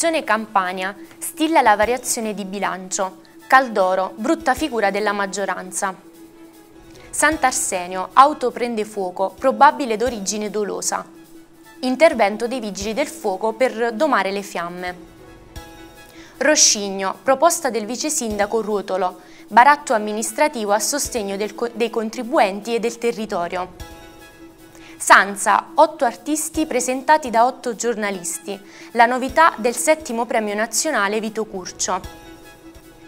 Regione Campania stilla la variazione di bilancio. Caldoro, brutta figura della maggioranza. Sant'Arsenio, auto prende fuoco, probabile d'origine dolosa. Intervento dei vigili del fuoco per domare le fiamme. Roscigno, proposta del vice sindaco Ruotolo, baratto amministrativo a sostegno co dei contribuenti e del territorio. Sanza, otto artisti presentati da otto giornalisti, la novità del settimo premio nazionale Vito Curcio.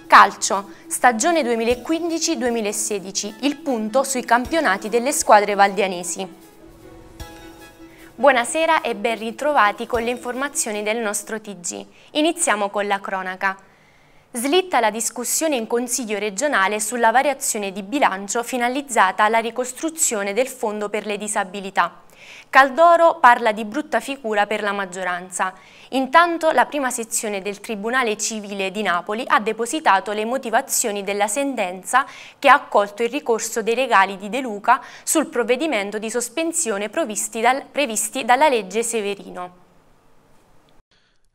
Calcio, stagione 2015-2016, il punto sui campionati delle squadre valdianesi. Buonasera e ben ritrovati con le informazioni del nostro TG. Iniziamo con la cronaca. Slitta la discussione in Consiglio regionale sulla variazione di bilancio finalizzata alla ricostruzione del Fondo per le disabilità. Caldoro parla di brutta figura per la maggioranza. Intanto la prima sezione del Tribunale Civile di Napoli ha depositato le motivazioni della sentenza che ha accolto il ricorso dei regali di De Luca sul provvedimento di sospensione dal, previsti dalla legge Severino.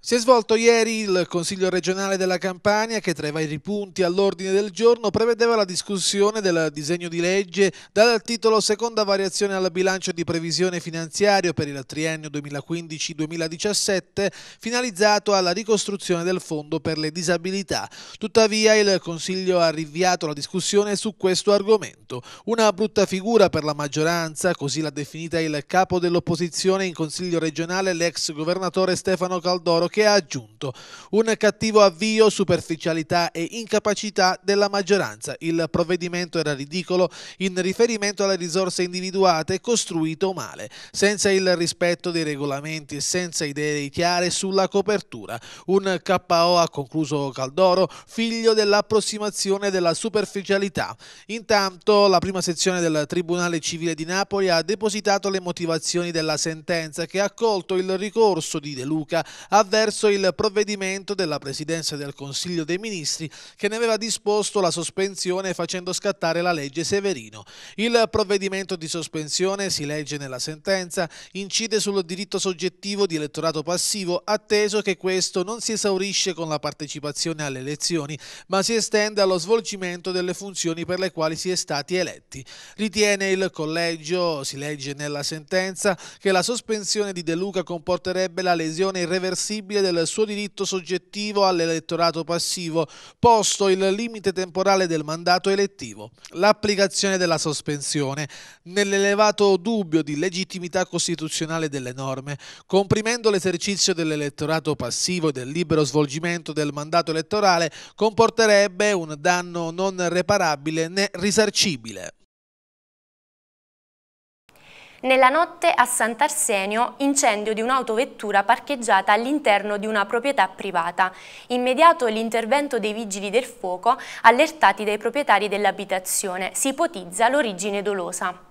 Si è svolto ieri il Consiglio regionale della Campania che tra i vari punti all'ordine del giorno prevedeva la discussione del disegno di legge dal titolo Seconda variazione al bilancio di previsione finanziario per il triennio 2015-2017 finalizzato alla ricostruzione del fondo per le disabilità. Tuttavia il Consiglio ha rinviato la discussione su questo argomento. Una brutta figura per la maggioranza, così l'ha definita il capo dell'opposizione in Consiglio regionale l'ex governatore Stefano Caldoro che ha aggiunto un cattivo avvio, superficialità e incapacità della maggioranza. Il provvedimento era ridicolo in riferimento alle risorse individuate costruito male, senza il rispetto dei regolamenti e senza idee chiare sulla copertura. Un KO ha concluso Caldoro, figlio dell'approssimazione della superficialità. Intanto la prima sezione del Tribunale Civile di Napoli ha depositato le motivazioni della sentenza che ha accolto il ricorso di De Luca avverso perso il provvedimento della Presidenza del Consiglio dei Ministri che ne aveva disposto la sospensione facendo scattare la legge Severino. Il provvedimento di sospensione, si legge nella sentenza, incide sul diritto soggettivo di elettorato passivo atteso che questo non si esaurisce con la partecipazione alle elezioni, ma si estende allo svolgimento delle funzioni per le quali si è stati eletti. Ritiene il collegio, si legge nella sentenza, che la sospensione di De Luca comporterebbe la lesione irreversibile irrinunciabile del suo diritto soggettivo all'elettorato passivo, posto il limite temporale del mandato elettivo, l'applicazione della sospensione, nell'elevato dubbio di legittimità costituzionale delle norme, comprimendo l'esercizio dell'elettorato passivo e del libero svolgimento del mandato elettorale, comporterebbe un danno non reparabile né risarcibile. Nella notte a Sant'Arsenio, incendio di un'autovettura parcheggiata all'interno di una proprietà privata. Immediato l'intervento dei vigili del fuoco allertati dai proprietari dell'abitazione. Si ipotizza l'origine dolosa.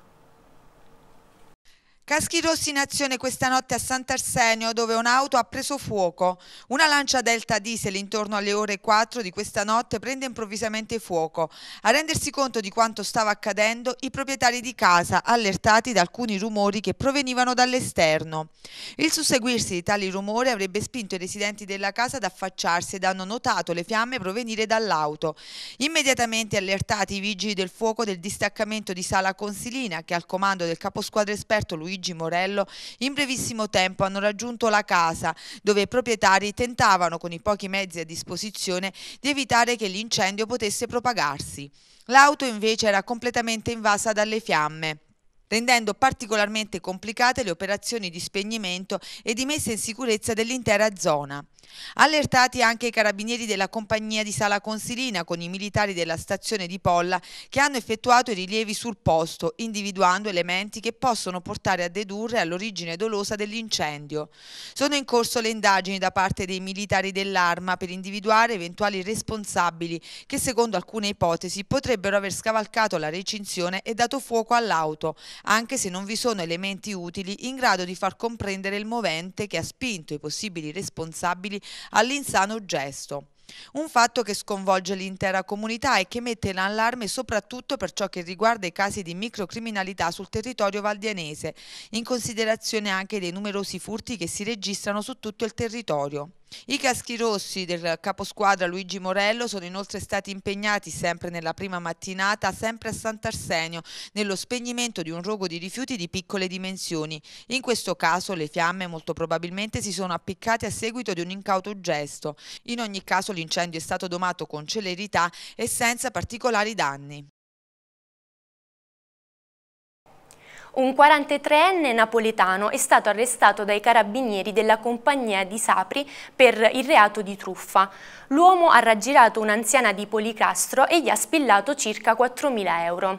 Caschi rossi in azione questa notte a Sant'Arsenio dove un'auto ha preso fuoco. Una lancia Delta Diesel intorno alle ore 4 di questa notte prende improvvisamente fuoco. A rendersi conto di quanto stava accadendo, i proprietari di casa, allertati da alcuni rumori che provenivano dall'esterno. Il susseguirsi di tali rumori avrebbe spinto i residenti della casa ad affacciarsi ed hanno notato le fiamme provenire dall'auto. Immediatamente allertati i vigili del fuoco del distaccamento di Sala Consilina che al comando del caposquadra esperto Luigi Luigi Morello in brevissimo tempo hanno raggiunto la casa, dove i proprietari tentavano con i pochi mezzi a disposizione di evitare che l'incendio potesse propagarsi. L'auto invece era completamente invasa dalle fiamme rendendo particolarmente complicate le operazioni di spegnimento e di messa in sicurezza dell'intera zona. Allertati anche i carabinieri della compagnia di Sala Consilina con i militari della stazione di Polla che hanno effettuato i rilievi sul posto, individuando elementi che possono portare a dedurre all'origine dolosa dell'incendio. Sono in corso le indagini da parte dei militari dell'arma per individuare eventuali responsabili che secondo alcune ipotesi potrebbero aver scavalcato la recinzione e dato fuoco all'auto, anche se non vi sono elementi utili in grado di far comprendere il movente che ha spinto i possibili responsabili all'insano gesto. Un fatto che sconvolge l'intera comunità e che mette in allarme soprattutto per ciò che riguarda i casi di microcriminalità sul territorio valdianese, in considerazione anche dei numerosi furti che si registrano su tutto il territorio. I caschi rossi del caposquadra Luigi Morello sono inoltre stati impegnati sempre nella prima mattinata, sempre a Sant'Arsenio, nello spegnimento di un rogo di rifiuti di piccole dimensioni. In questo caso le fiamme molto probabilmente si sono appiccate a seguito di un incauto gesto. In ogni caso l'incendio è stato domato con celerità e senza particolari danni. Un 43enne napoletano è stato arrestato dai carabinieri della compagnia di Sapri per il reato di truffa. L'uomo ha raggirato un'anziana di Policastro e gli ha spillato circa 4.000 euro.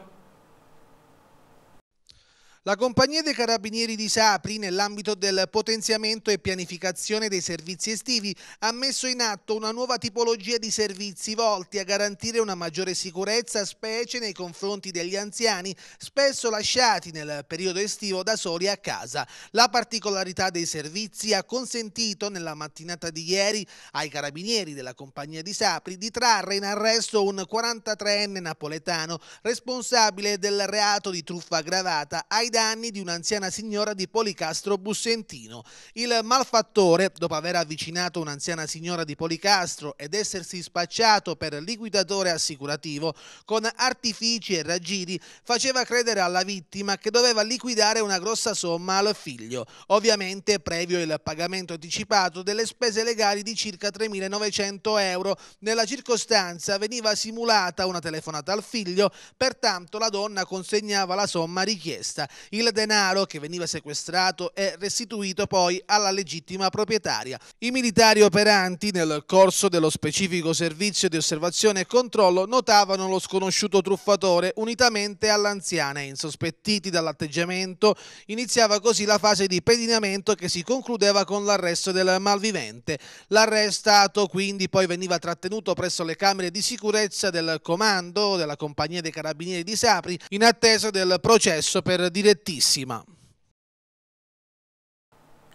La Compagnia dei Carabinieri di Sapri, nell'ambito del potenziamento e pianificazione dei servizi estivi, ha messo in atto una nuova tipologia di servizi volti a garantire una maggiore sicurezza, specie nei confronti degli anziani, spesso lasciati nel periodo estivo da soli a casa. La particolarità dei servizi ha consentito, nella mattinata di ieri, ai Carabinieri della Compagnia di Sapri di trarre in arresto un 43enne napoletano responsabile del reato di truffa aggravata ai danni di un'anziana signora di Policastro Bussentino. Il malfattore, dopo aver avvicinato un'anziana signora di Policastro ed essersi spacciato per liquidatore assicurativo, con artifici e raggiri faceva credere alla vittima che doveva liquidare una grossa somma al figlio, ovviamente previo il pagamento anticipato delle spese legali di circa 3.900 euro. Nella circostanza veniva simulata una telefonata al figlio, pertanto la donna consegnava la somma richiesta. Il denaro che veniva sequestrato è restituito poi alla legittima proprietaria. I militari operanti nel corso dello specifico servizio di osservazione e controllo notavano lo sconosciuto truffatore unitamente all'anziana e insospettiti dall'atteggiamento iniziava così la fase di pedinamento che si concludeva con l'arresto del malvivente. L'arrestato quindi poi veniva trattenuto presso le camere di sicurezza del comando della compagnia dei carabinieri di Sapri in attesa del processo per direzione nettissima.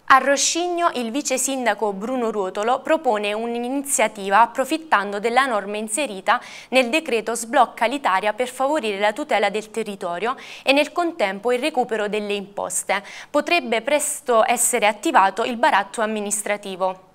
A Roscigno il vice sindaco Bruno Ruotolo propone un'iniziativa approfittando della norma inserita nel decreto Sblocca l'Italia per favorire la tutela del territorio e nel contempo il recupero delle imposte. Potrebbe presto essere attivato il baratto amministrativo.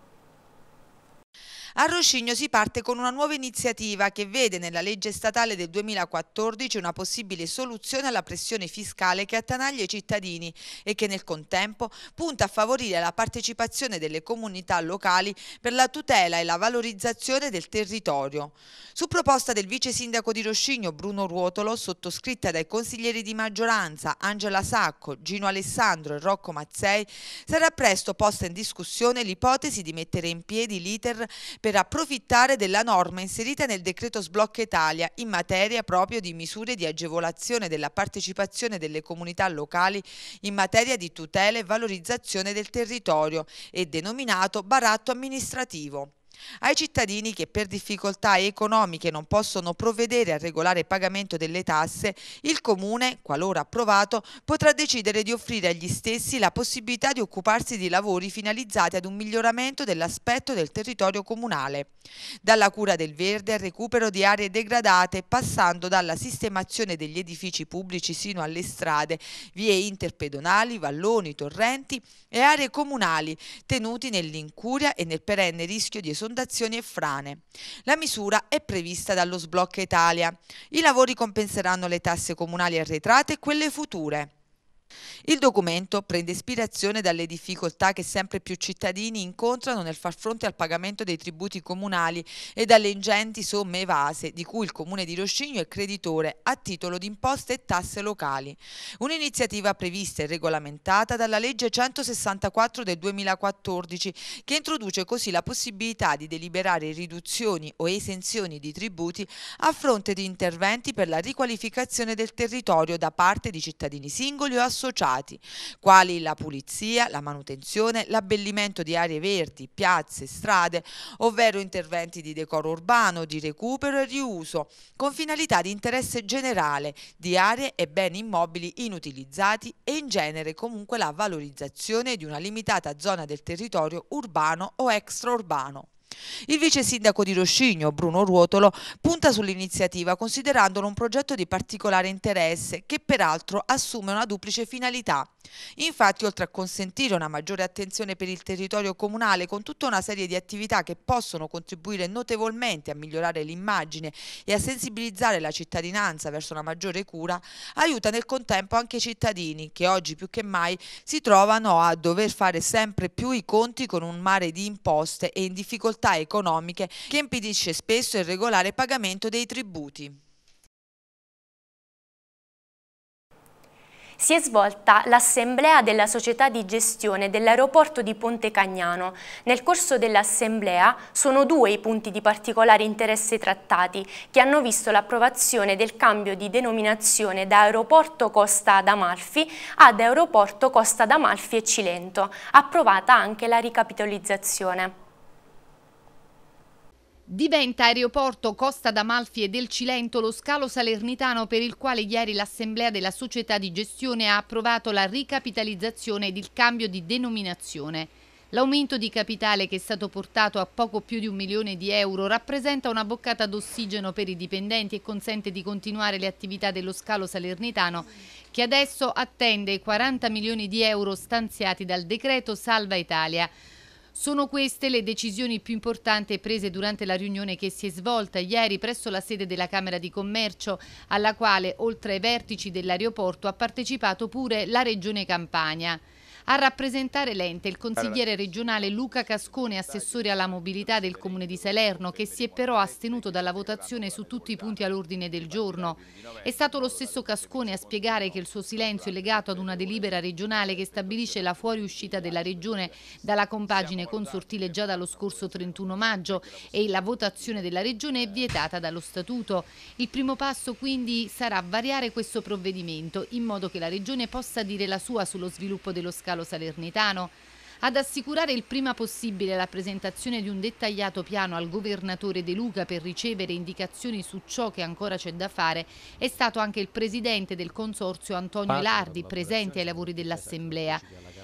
A Rocigno si parte con una nuova iniziativa che vede nella legge statale del 2014 una possibile soluzione alla pressione fiscale che attanaglia i cittadini e che nel contempo punta a favorire la partecipazione delle comunità locali per la tutela e la valorizzazione del territorio. Su proposta del vice sindaco di Roscigno Bruno Ruotolo, sottoscritta dai consiglieri di maggioranza Angela Sacco, Gino Alessandro e Rocco Mazzei, sarà presto posta in discussione l'ipotesi di mettere in piedi l'iter per per approfittare della norma inserita nel decreto Sblocca Italia in materia proprio di misure di agevolazione della partecipazione delle comunità locali in materia di tutela e valorizzazione del territorio e denominato baratto amministrativo. Ai cittadini che per difficoltà economiche non possono provvedere al regolare pagamento delle tasse, il Comune, qualora approvato, potrà decidere di offrire agli stessi la possibilità di occuparsi di lavori finalizzati ad un miglioramento dell'aspetto del territorio comunale. Dalla cura del verde al recupero di aree degradate, passando dalla sistemazione degli edifici pubblici sino alle strade, vie interpedonali, valloni, torrenti e aree comunali, tenuti nell'incuria e nel perenne rischio di esondazione esondazioni e frane. La misura è prevista dallo Sblocca Italia. I lavori compenseranno le tasse comunali arretrate e quelle future. Il documento prende ispirazione dalle difficoltà che sempre più cittadini incontrano nel far fronte al pagamento dei tributi comunali e dalle ingenti somme evase di cui il Comune di Roscigno è creditore a titolo di imposte e tasse locali. Un'iniziativa prevista e regolamentata dalla legge 164 del 2014 che introduce così la possibilità di deliberare riduzioni o esenzioni di tributi a fronte di interventi per la riqualificazione del territorio da parte di cittadini singoli o associati associati, quali la pulizia, la manutenzione, l'abbellimento di aree verdi, piazze, strade, ovvero interventi di decoro urbano, di recupero e riuso, con finalità di interesse generale di aree e beni immobili inutilizzati e in genere comunque la valorizzazione di una limitata zona del territorio urbano o extraurbano. Il vice sindaco di Roscigno, Bruno Ruotolo, punta sull'iniziativa considerandolo un progetto di particolare interesse che peraltro assume una duplice finalità Infatti, oltre a consentire una maggiore attenzione per il territorio comunale con tutta una serie di attività che possono contribuire notevolmente a migliorare l'immagine e a sensibilizzare la cittadinanza verso una maggiore cura, aiuta nel contempo anche i cittadini che oggi più che mai si trovano a dover fare sempre più i conti con un mare di imposte e in difficoltà economiche che impedisce spesso il regolare pagamento dei tributi. si è svolta l'assemblea della società di gestione dell'aeroporto di Ponte Cagnano. Nel corso dell'assemblea sono due i punti di particolare interesse trattati che hanno visto l'approvazione del cambio di denominazione da aeroporto Costa d'Amalfi ad aeroporto Costa d'Amalfi e Cilento, approvata anche la ricapitolizzazione. Diventa aeroporto Costa d'Amalfi e del Cilento lo scalo salernitano per il quale ieri l'assemblea della società di gestione ha approvato la ricapitalizzazione ed il cambio di denominazione. L'aumento di capitale che è stato portato a poco più di un milione di euro rappresenta una boccata d'ossigeno per i dipendenti e consente di continuare le attività dello scalo salernitano che adesso attende i 40 milioni di euro stanziati dal decreto Salva Italia. Sono queste le decisioni più importanti prese durante la riunione che si è svolta ieri presso la sede della Camera di Commercio, alla quale, oltre ai vertici dell'aeroporto, ha partecipato pure la Regione Campania. A rappresentare l'ente il consigliere regionale Luca Cascone, assessore alla mobilità del comune di Salerno, che si è però astenuto dalla votazione su tutti i punti all'ordine del giorno. È stato lo stesso Cascone a spiegare che il suo silenzio è legato ad una delibera regionale che stabilisce la fuoriuscita della regione dalla compagine consortile già dallo scorso 31 maggio e la votazione della regione è vietata dallo statuto. Il primo passo quindi sarà variare questo provvedimento in modo che la regione possa dire la sua sullo sviluppo dello scalo Salernitano ad assicurare il prima possibile la presentazione di un dettagliato piano al governatore De Luca per ricevere indicazioni su ciò che ancora c'è da fare è stato anche il presidente del consorzio Antonio Lardi presente ai lavori dell'Assemblea.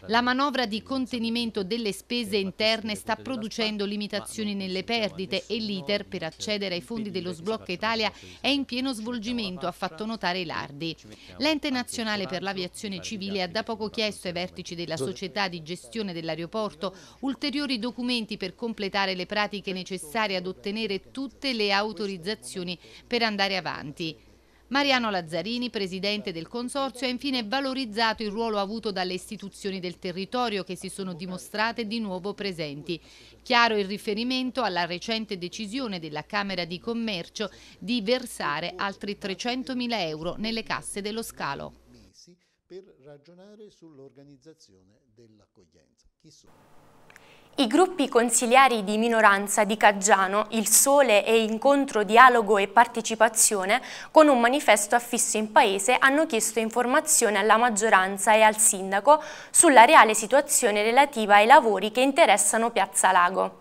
La manovra di contenimento delle spese interne sta producendo limitazioni nelle perdite e l'iter per accedere ai fondi dello sblocco Italia è in pieno svolgimento, ha fatto notare Lardi. L'ente nazionale per l'aviazione civile ha da poco chiesto ai vertici della società di gestione del dell'aeroporto, ulteriori documenti per completare le pratiche necessarie ad ottenere tutte le autorizzazioni per andare avanti. Mariano Lazzarini, presidente del Consorzio, ha infine valorizzato il ruolo avuto dalle istituzioni del territorio che si sono dimostrate di nuovo presenti. Chiaro il riferimento alla recente decisione della Camera di Commercio di versare altri 300 mila euro nelle casse dello scalo. ...per ragionare sull'organizzazione dell'accoglienza. Chi sono? I gruppi consiliari di minoranza di Caggiano, Il Sole e Incontro, Dialogo e Partecipazione, con un manifesto affisso in paese, hanno chiesto informazione alla maggioranza e al sindaco sulla reale situazione relativa ai lavori che interessano Piazza Lago.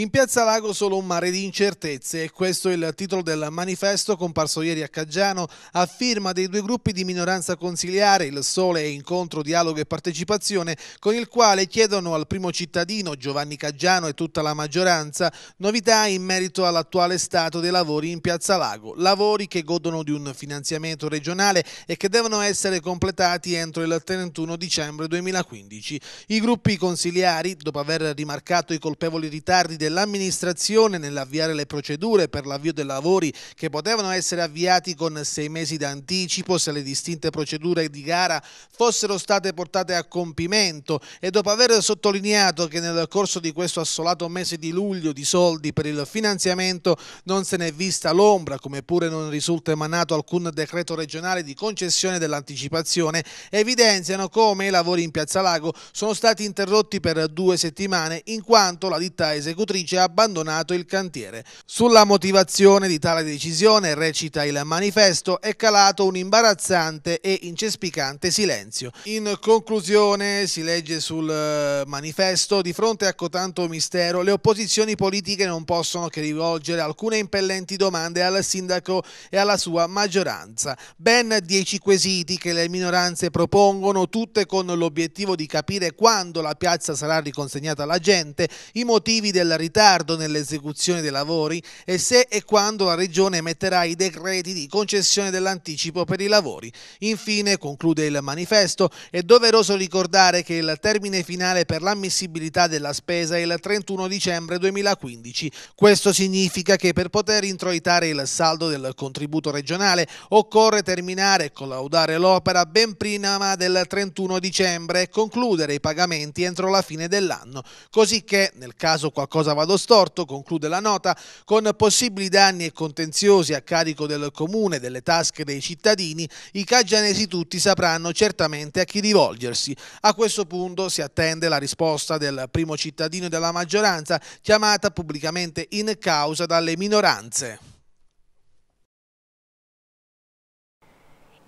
In Piazza Lago solo un mare di incertezze e questo è il titolo del manifesto comparso ieri a Caggiano a firma dei due gruppi di minoranza consiliare Il Sole e Incontro, Dialogo e Partecipazione con il quale chiedono al primo cittadino Giovanni Caggiano e tutta la maggioranza novità in merito all'attuale stato dei lavori in Piazza Lago, lavori che godono di un finanziamento regionale e che devono essere completati entro il 31 dicembre 2015. I gruppi consiliari, dopo aver rimarcato i colpevoli ritardi del dell'amministrazione nell'avviare le procedure per l'avvio dei lavori che potevano essere avviati con sei mesi d'anticipo se le distinte procedure di gara fossero state portate a compimento e dopo aver sottolineato che nel corso di questo assolato mese di luglio di soldi per il finanziamento non se n'è vista l'ombra, come pure non risulta emanato alcun decreto regionale di concessione dell'anticipazione, evidenziano come i lavori in Piazza Lago sono stati interrotti per due settimane in quanto la ditta esecutrice costruttrice ha abbandonato il cantiere. Sulla motivazione di tale decisione, recita il manifesto, è calato un imbarazzante e incespicante silenzio. In conclusione, si legge sul eh, manifesto, di fronte a cotanto mistero, le opposizioni politiche non possono che rivolgere alcune impellenti domande al sindaco e alla sua maggioranza. Ben dieci quesiti che le minoranze propongono, tutte con l'obiettivo di capire quando la piazza sarà riconsegnata alla gente, i motivi del ritardo nell'esecuzione dei lavori e se e quando la Regione metterà i decreti di concessione dell'anticipo per i lavori. Infine, conclude il manifesto, è doveroso ricordare che il termine finale per l'ammissibilità della spesa è il 31 dicembre 2015. Questo significa che per poter introitare il saldo del contributo regionale occorre terminare e collaudare l'opera ben prima del 31 dicembre e concludere i pagamenti entro la fine dell'anno, cosicché nel caso qualcosa cosa vado storto, conclude la nota, con possibili danni e contenziosi a carico del comune, delle tasche dei cittadini, i caggianesi tutti sapranno certamente a chi rivolgersi. A questo punto si attende la risposta del primo cittadino della maggioranza, chiamata pubblicamente in causa dalle minoranze.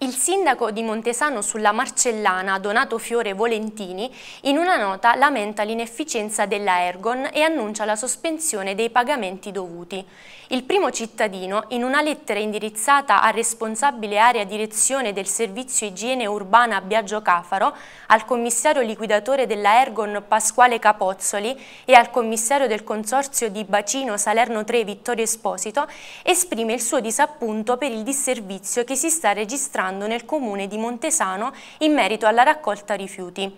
Il sindaco di Montesano sulla Marcellana, Donato Fiore Volentini, in una nota lamenta l'inefficienza della Ergon e annuncia la sospensione dei pagamenti dovuti. Il primo cittadino, in una lettera indirizzata al responsabile area direzione del servizio igiene urbana Biagio Cafaro, al commissario liquidatore della Ergon Pasquale Capozzoli e al commissario del consorzio di Bacino Salerno 3 Vittorio Esposito, esprime il suo disappunto per il disservizio che si sta registrando lavorando nel comune di Montesano in merito alla raccolta rifiuti.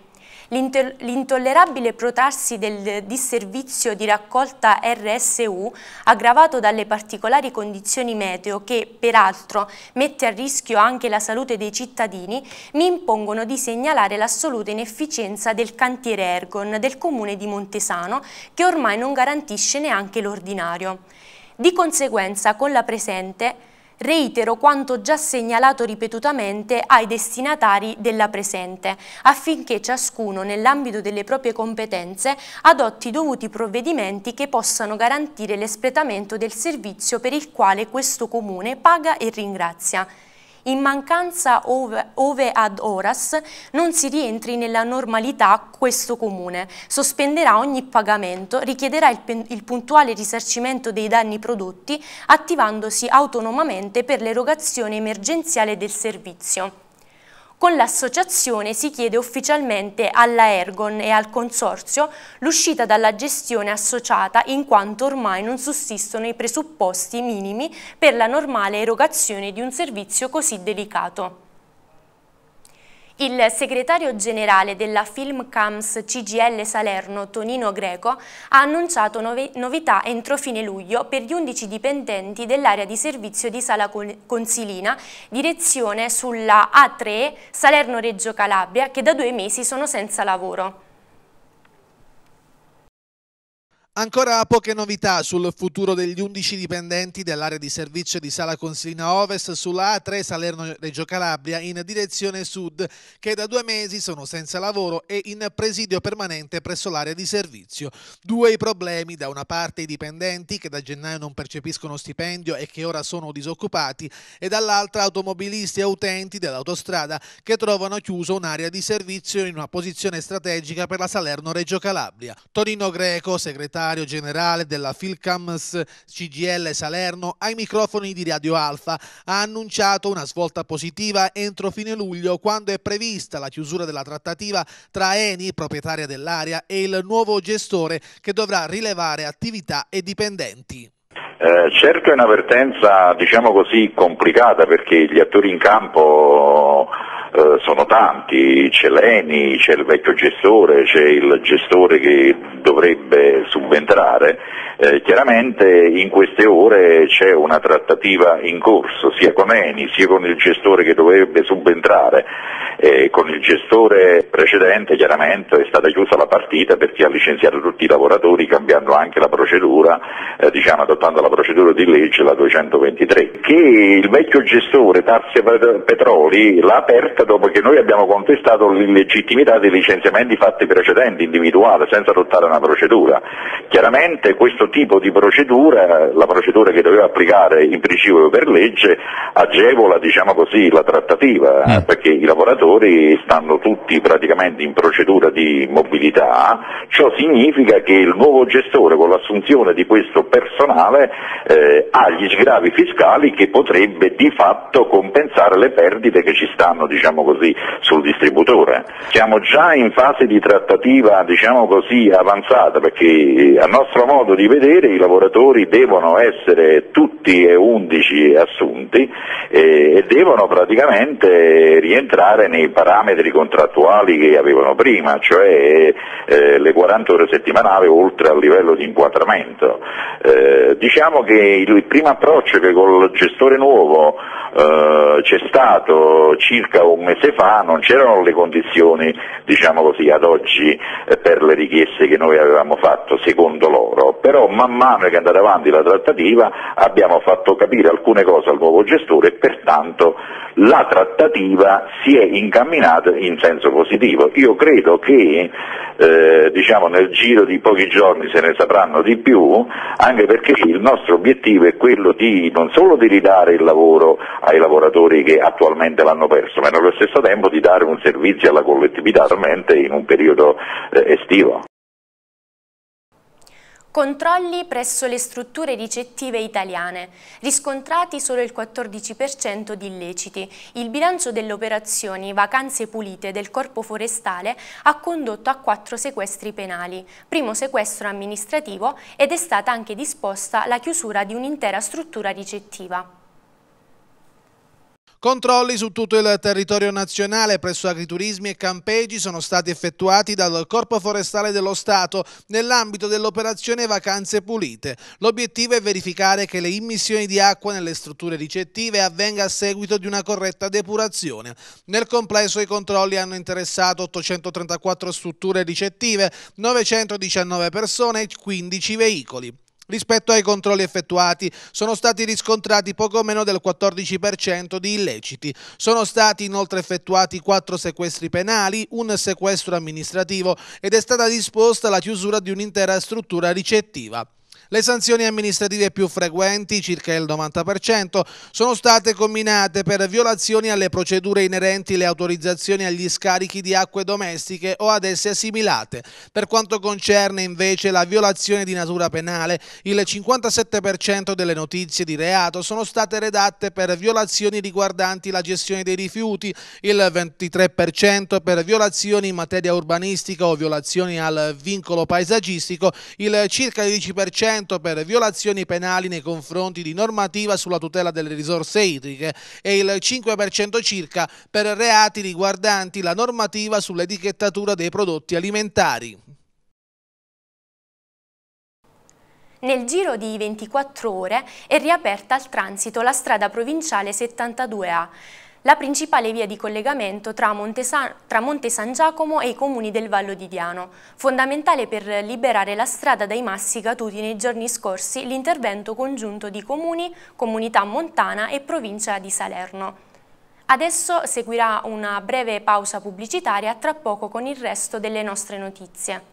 L'intollerabile protarsi del disservizio di raccolta RSU, aggravato dalle particolari condizioni meteo che, peraltro, mette a rischio anche la salute dei cittadini, mi impongono di segnalare l'assoluta inefficienza del cantiere Ergon del comune di Montesano, che ormai non garantisce neanche l'ordinario. Di conseguenza, con la presente, Reitero quanto già segnalato ripetutamente ai destinatari della presente, affinché ciascuno, nell'ambito delle proprie competenze, adotti i dovuti provvedimenti che possano garantire l'espletamento del servizio per il quale questo Comune paga e ringrazia in mancanza ove ad horas non si rientri nella normalità questo comune, sospenderà ogni pagamento, richiederà il, il puntuale risarcimento dei danni prodotti attivandosi autonomamente per l'erogazione emergenziale del servizio. Con l'associazione si chiede ufficialmente alla Ergon e al Consorzio l'uscita dalla gestione associata in quanto ormai non sussistono i presupposti minimi per la normale erogazione di un servizio così delicato. Il segretario generale della Filmcams CGL Salerno, Tonino Greco, ha annunciato novità entro fine luglio per gli 11 dipendenti dell'area di servizio di Sala Consilina, direzione sulla A3 Salerno-Reggio Calabria, che da due mesi sono senza lavoro. Ancora poche novità sul futuro degli 11 dipendenti dell'area di servizio di Sala Consilina Ovest sulla A3 Salerno-Reggio Calabria in direzione sud che da due mesi sono senza lavoro e in presidio permanente presso l'area di servizio. Due i problemi, da una parte i dipendenti che da gennaio non percepiscono stipendio e che ora sono disoccupati e dall'altra automobilisti e utenti dell'autostrada che trovano chiuso un'area di servizio in una posizione strategica per la Salerno-Reggio Calabria. Torino Greco, segretario segretario generale della Filcams CGL Salerno, ai microfoni di Radio Alfa, ha annunciato una svolta positiva entro fine luglio quando è prevista la chiusura della trattativa tra Eni, proprietaria dell'area, e il nuovo gestore che dovrà rilevare attività e dipendenti. Eh, certo è un'avvertenza diciamo così complicata perché gli attori in campo eh, sono tanti, c'è l'ENI, c'è il vecchio gestore, c'è il gestore che dovrebbe subentrare, eh, chiaramente in queste ore c'è una trattativa in corso sia con ENI sia con il gestore che dovrebbe subentrare, eh, con il gestore precedente chiaramente è stata chiusa la partita perché ha licenziato tutti i lavoratori cambiando anche la procedura, eh, diciamo adottando la procedura di legge la 223, che il vecchio gestore Tarzia Petroli l'ha aperta diretta dopo che noi abbiamo contestato l'illegittimità dei licenziamenti fatti precedenti, individuali, senza adottare una procedura. Chiaramente questo tipo di procedura, la procedura che doveva applicare in principio per legge, agevola diciamo così, la trattativa, eh. perché i lavoratori stanno tutti praticamente in procedura di mobilità, ciò significa che il nuovo gestore con l'assunzione di questo personale eh, ha gli sgravi fiscali che potrebbe di fatto compensare le perdite che ci stanno diciamo, diciamo così, sul distributore. Siamo già in fase di trattativa diciamo così, avanzata perché eh, a nostro modo di vedere i lavoratori devono essere tutti e undici assunti eh, e devono praticamente rientrare nei parametri contrattuali che avevano prima, cioè eh, le 40 ore settimanali oltre al livello di inquadramento. Diciamo che il primo approccio che col gestore nuovo c'è stato circa un un mese fa non c'erano le condizioni diciamo così, ad oggi eh, per le richieste che noi avevamo fatto secondo loro, però man mano che è andata avanti la trattativa abbiamo fatto capire alcune cose al nuovo gestore e pertanto la trattativa si è incamminata in senso positivo. Io credo che eh, diciamo, nel giro di pochi giorni se ne sapranno di più, anche perché il nostro obiettivo è quello di non solo di ridare il lavoro ai lavoratori che attualmente l'hanno perso, ma nello stesso tempo di dare un servizio alla collettività veramente in un periodo eh, estivo. Controlli presso le strutture ricettive italiane, riscontrati solo il 14% di illeciti. Il bilancio delle operazioni Vacanze Pulite del Corpo Forestale ha condotto a quattro sequestri penali, primo sequestro amministrativo ed è stata anche disposta la chiusura di un'intera struttura ricettiva. Controlli su tutto il territorio nazionale presso agriturismi e campeggi sono stati effettuati dal Corpo Forestale dello Stato nell'ambito dell'operazione Vacanze Pulite. L'obiettivo è verificare che le immissioni di acqua nelle strutture ricettive avvenga a seguito di una corretta depurazione. Nel complesso i controlli hanno interessato 834 strutture ricettive, 919 persone e 15 veicoli. Rispetto ai controlli effettuati, sono stati riscontrati poco meno del 14% di illeciti. Sono stati inoltre effettuati quattro sequestri penali, un sequestro amministrativo ed è stata disposta la chiusura di un'intera struttura ricettiva. Le sanzioni amministrative più frequenti, circa il 90%, sono state comminate per violazioni alle procedure inerenti le autorizzazioni agli scarichi di acque domestiche o ad esse assimilate. Per quanto concerne invece la violazione di natura penale, il 57% delle notizie di reato sono state redatte per violazioni riguardanti la gestione dei rifiuti, il 23% per violazioni in materia urbanistica o violazioni al vincolo paesaggistico, il circa 10% procedimento per violazioni penali nei confronti di normativa sulla tutela delle risorse idriche e il 5% circa per reati riguardanti la normativa sull'etichettatura dei prodotti alimentari. Nel giro di 24 ore è riaperta al transito la strada provinciale 72A la principale via di collegamento tra Monte, San, tra Monte San Giacomo e i comuni del Vallo di Diano, fondamentale per liberare la strada dai massi caduti nei giorni scorsi l'intervento congiunto di comuni, comunità montana e provincia di Salerno. Adesso seguirà una breve pausa pubblicitaria tra poco con il resto delle nostre notizie.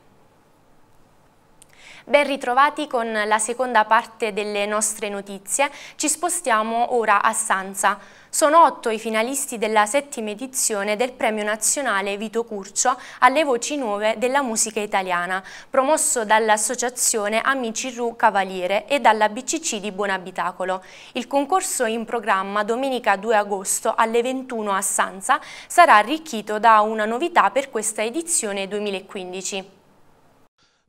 Ben ritrovati con la seconda parte delle nostre notizie. Ci spostiamo ora a Sanza. Sono otto i finalisti della settima edizione del Premio Nazionale Vito Curcio alle voci nuove della musica italiana, promosso dall'associazione Amici Ru Cavaliere e dalla BCC di Buon Abitacolo. Il concorso in programma domenica 2 agosto alle 21 a Sanza sarà arricchito da una novità per questa edizione 2015.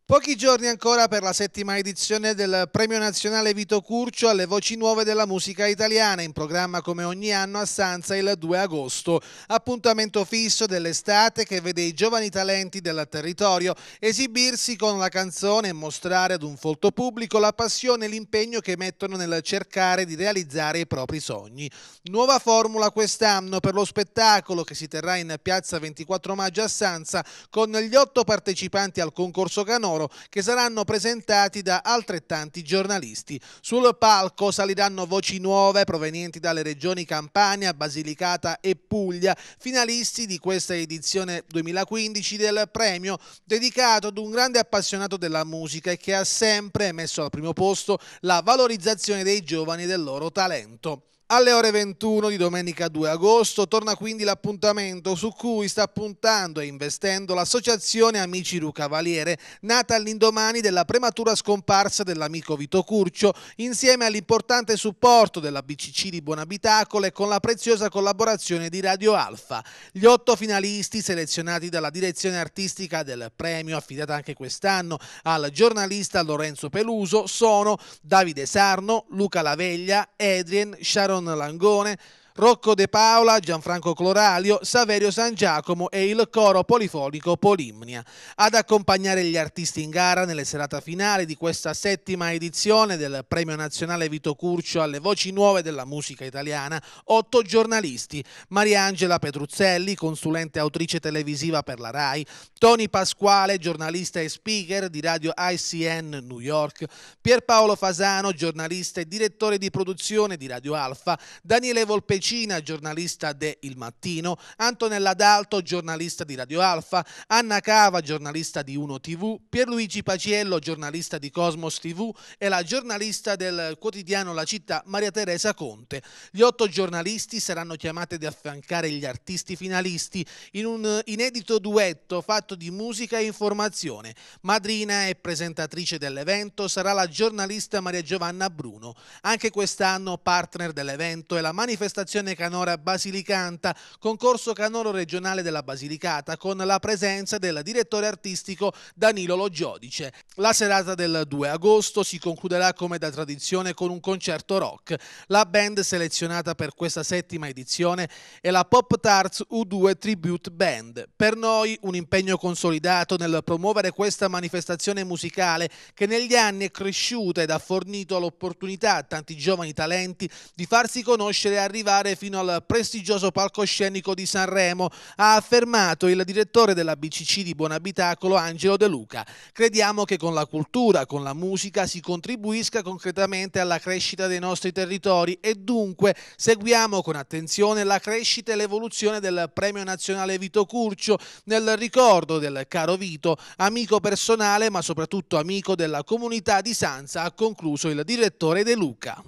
Pochi giorni ancora per la settima edizione del Premio Nazionale Vito Curcio alle voci nuove della musica italiana, in programma come ogni anno a Stanza il 2 agosto. Appuntamento fisso dell'estate che vede i giovani talenti del territorio esibirsi con la canzone e mostrare ad un folto pubblico la passione e l'impegno che mettono nel cercare di realizzare i propri sogni. Nuova formula quest'anno per lo spettacolo che si terrà in piazza 24 maggio a Stanza con gli otto partecipanti al concorso canone sonoro che saranno presentati da altrettanti giornalisti. Sul palco saliranno voci nuove provenienti dalle regioni Campania, Basilicata e Puglia, finalisti di questa edizione 2015 del premio dedicato ad un grande appassionato della musica e che ha sempre messo al primo posto la valorizzazione dei giovani e del loro talento. Alle ore 21 di domenica 2 agosto torna quindi l'appuntamento su cui sta puntando e investendo l'associazione Amici Ru Cavaliere, nata all'indomani della prematura scomparsa dell'amico Vito Curcio, insieme all'importante supporto della BCC di Buonabitacolo e con la preziosa collaborazione di Radio Alfa. Gli otto finalisti selezionati dalla direzione artistica del premio, affidata anche quest'anno al giornalista Lorenzo Peluso, sono Davide Sarno, Luca Laveglia, Adrien, Sharon Langone Rocco De Paola, Gianfranco Cloralio, Saverio San Giacomo e il coro polifonico Polimnia. Ad accompagnare gli artisti in gara nelle serate finali di questa settima edizione del Premio Nazionale Vito Curcio alle voci nuove della musica italiana, otto giornalisti, Mariangela Petruzzelli, consulente autrice televisiva per la RAI, Tony Pasquale, giornalista e speaker di Radio ICN New York, Pierpaolo Fasano, giornalista e direttore di produzione di Radio Alfa, Daniele Volpe Decina, giornalista de Il Mattino, Antonella D'Alto, giornalista di Radio Alfa, Anna Cava, giornalista di Uno TV, Pierluigi Paciello, giornalista di Cosmos TV e la giornalista del quotidiano La Città Maria Teresa Conte. Gli otto giornalisti saranno chiamati ad affiancare gli artisti finalisti in un inedito duetto fatto di musica e informazione. Madrina e presentatrice dell'evento sarà la giornalista Maria Giovanna Bruno. Anche quest'anno partner dell'evento è la manifestazione Associazione Canora Basilicanta, concorso canoro regionale della Basilicata con la presenza del direttore artistico Danilo Loggiodice. La serata del 2 agosto si concluderà come da tradizione con un concerto rock. La band selezionata per questa settima edizione è la Pop Tarts U2 Tribute Band. Per noi un impegno consolidato nel promuovere questa manifestazione musicale che negli anni è cresciuta ed ha fornito l'opportunità a tanti giovani talenti di farsi conoscere e arrivare arrivare fino al prestigioso palcoscenico di Sanremo, ha affermato il direttore della BCC di Buonabitacolo Angelo De Luca. Crediamo che con la cultura, con la musica si contribuisca concretamente alla crescita dei nostri territori e dunque seguiamo con attenzione la crescita e l'evoluzione del Premio Nazionale Vito Curcio nel ricordo del caro Vito, amico personale ma soprattutto amico della comunità di Sanza, ha concluso il direttore De Luca.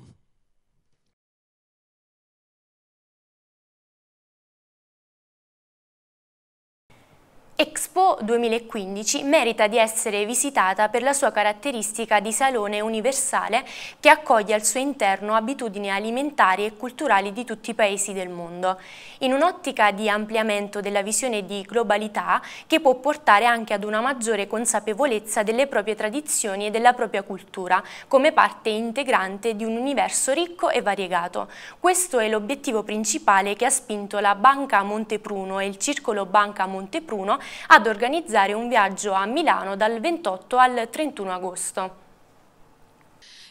Expo 2015 merita di essere visitata per la sua caratteristica di salone universale che accoglie al suo interno abitudini alimentari e culturali di tutti i paesi del mondo, in un'ottica di ampliamento della visione di globalità che può portare anche ad una maggiore consapevolezza delle proprie tradizioni e della propria cultura, come parte integrante di un universo ricco e variegato. Questo è l'obiettivo principale che ha spinto la Banca Montepruno e il Circolo Banca Montepruno ad organizzare un viaggio a Milano dal 28 al 31 agosto.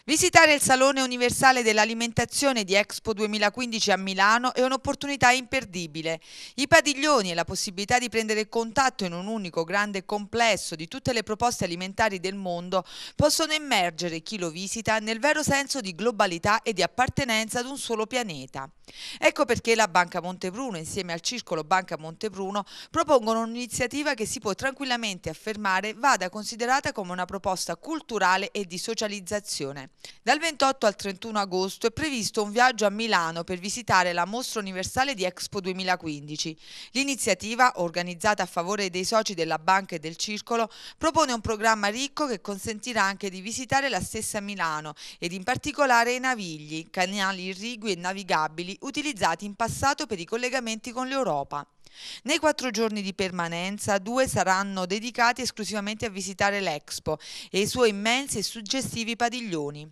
Visitare il Salone Universale dell'Alimentazione di Expo 2015 a Milano è un'opportunità imperdibile. I padiglioni e la possibilità di prendere contatto in un unico grande complesso di tutte le proposte alimentari del mondo possono immergere chi lo visita nel vero senso di globalità e di appartenenza ad un solo pianeta. Ecco perché la Banca Montebruno insieme al Circolo Banca Montebruno propongono un'iniziativa che si può tranquillamente affermare vada considerata come una proposta culturale e di socializzazione. Dal 28 al 31 agosto è previsto un viaggio a Milano per visitare la mostra universale di Expo 2015. L'iniziativa, organizzata a favore dei soci della Banca e del Circolo, propone un programma ricco che consentirà anche di visitare la stessa Milano ed in particolare i navigli, canali irrigui e navigabili civili utilizzati in passato per i collegamenti con l'Europa. Nei quattro giorni di permanenza, due saranno dedicati esclusivamente a visitare l'Expo e i suoi immensi e suggestivi padiglioni.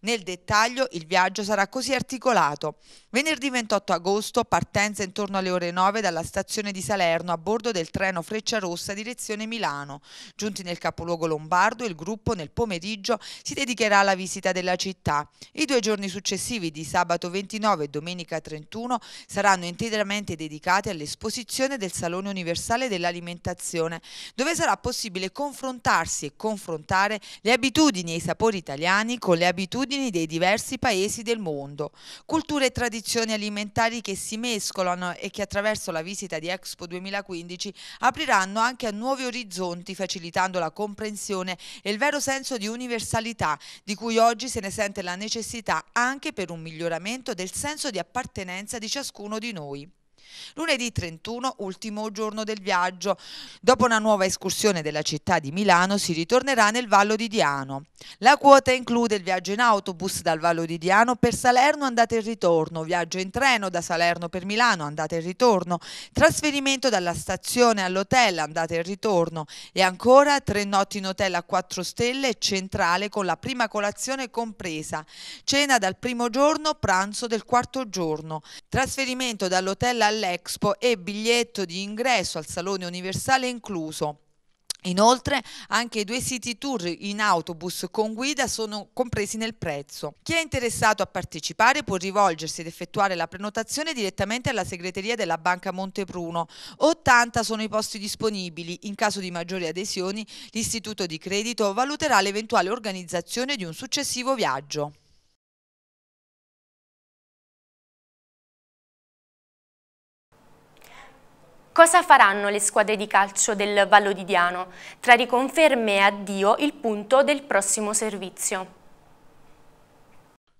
Nel dettaglio il viaggio sarà così articolato. Venerdì 28 agosto partenza intorno alle ore 9 dalla stazione di Salerno a bordo del treno Freccia Rossa direzione Milano. Giunti nel capoluogo lombardo il gruppo nel pomeriggio si dedicherà alla visita della città. I due giorni successivi di sabato 29 e domenica 31 saranno interamente dedicati all'esposizione del Salone Universale dell'Alimentazione dove sarà possibile confrontarsi e confrontare le abitudini e i sapori italiani con le abitudini abitudini dei diversi paesi del mondo, culture e tradizioni alimentari che si mescolano e che attraverso la visita di Expo 2015 apriranno anche a nuovi orizzonti facilitando la comprensione e il vero senso di universalità di cui oggi se ne sente la necessità anche per un miglioramento del senso di appartenenza di ciascuno di noi. Lunedì 31, ultimo giorno del viaggio. Dopo una nuova escursione della città di Milano si ritornerà nel Vallo di Diano. La quota include il viaggio in autobus dal Vallo di Diano per Salerno andata e ritorno, viaggio in treno da Salerno per Milano andata e ritorno, trasferimento dalla stazione all'hotel andata e ritorno e ancora tre notti in hotel a 4 stelle centrale con la prima colazione compresa, cena dal primo giorno, pranzo del quarto giorno, trasferimento dall'hotel all'hotel all'Expo e biglietto di ingresso al Salone Universale incluso. Inoltre anche i due city tour in autobus con guida sono compresi nel prezzo. Chi è interessato a partecipare può rivolgersi ed effettuare la prenotazione direttamente alla segreteria della Banca Montepruno. 80 sono i posti disponibili. In caso di maggiori adesioni l'istituto di credito valuterà l'eventuale organizzazione di un successivo viaggio. Cosa faranno le squadre di calcio del Vallo di Diano? Tra riconferme e addio il punto del prossimo servizio.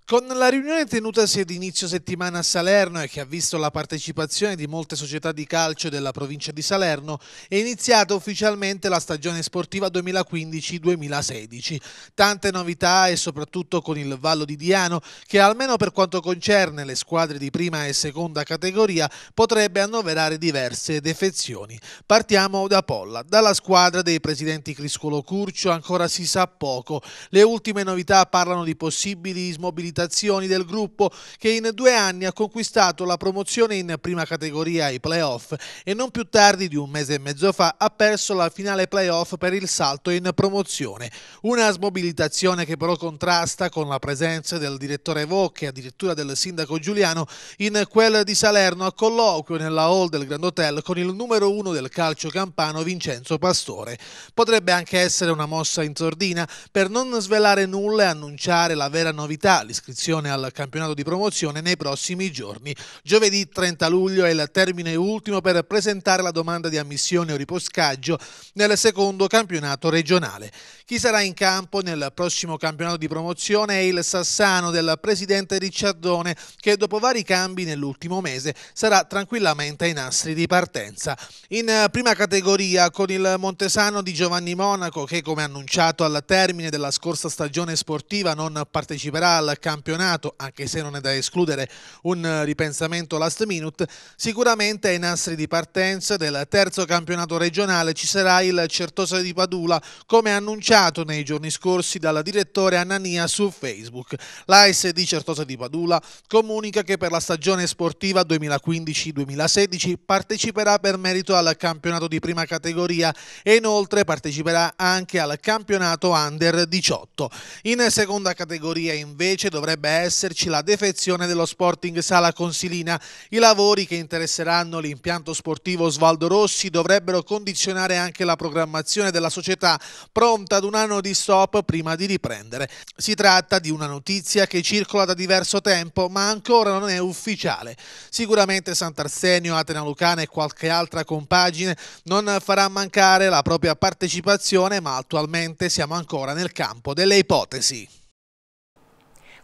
Con la riunione tenutasi ad inizio settimana a Salerno e che ha visto la partecipazione di molte società di calcio della provincia di Salerno, è iniziata ufficialmente la stagione sportiva 2015-2016. Tante novità e soprattutto con il Vallo di Diano che almeno per quanto concerne le squadre di prima e seconda categoria potrebbe annoverare diverse defezioni. Partiamo da Polla, dalla squadra dei presidenti Criscolo Curcio ancora si sa poco. Le ultime novità parlano di possibili smobilitazioni abilitazioni del gruppo che in due anni ha conquistato la promozione in prima categoria ai playoff e non più tardi di un mese e mezzo fa ha perso la finale playoff per il salto in promozione. Una smobilitazione che però contrasta con la presenza del direttore Vocche e addirittura del sindaco Giuliano in quella di Salerno a colloquio nella hall del Grand Hotel con il numero uno del calcio campano Vincenzo Pastore. Potrebbe anche essere una mossa in sordina per non svelare nulla e annunciare la vera novità, iscrizione al campionato di promozione nei prossimi giorni. Giovedì 30 luglio è il termine ultimo per presentare la domanda di ammissione o riposcaggio nel secondo campionato regionale. Chi sarà in campo nel prossimo campionato di promozione è il Sassano del presidente Ricciardone che dopo vari cambi nell'ultimo mese sarà tranquillamente ai nastri di partenza. In eh, prima categoria con il Montesano di Giovanni Monaco che come annunciato al termine della scorsa stagione sportiva non parteciperà al campionato anche se non è da escludere un eh, ripensamento last minute, sicuramente ai nastri di partenza del terzo campionato regionale ci sarà il Certosa di Padula come annunciato lanciato nei giorni scorsi dalla direttore Anania su Facebook. L'AS di Certosa di Padula comunica che per la stagione sportiva 2015-2016 parteciperà per merito al campionato di prima categoria e inoltre parteciperà anche al campionato Under 18. In seconda categoria invece dovrebbe esserci la defezione dello Sporting Sala Consilina. I lavori che interesseranno l'impianto sportivo Osvaldo Rossi dovrebbero condizionare anche la programmazione della società pronta ad ad un anno di stop prima di riprendere. Si tratta di una notizia che circola da diverso tempo, ma ancora non è ufficiale. Sicuramente Sant'Arsenio, Atena Lucana e qualche altra compagine non farà mancare la propria partecipazione, ma attualmente siamo ancora nel campo delle ipotesi.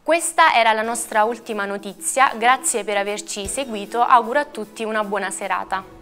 Questa era la nostra ultima notizia, grazie per averci seguito, auguro a tutti una buona serata.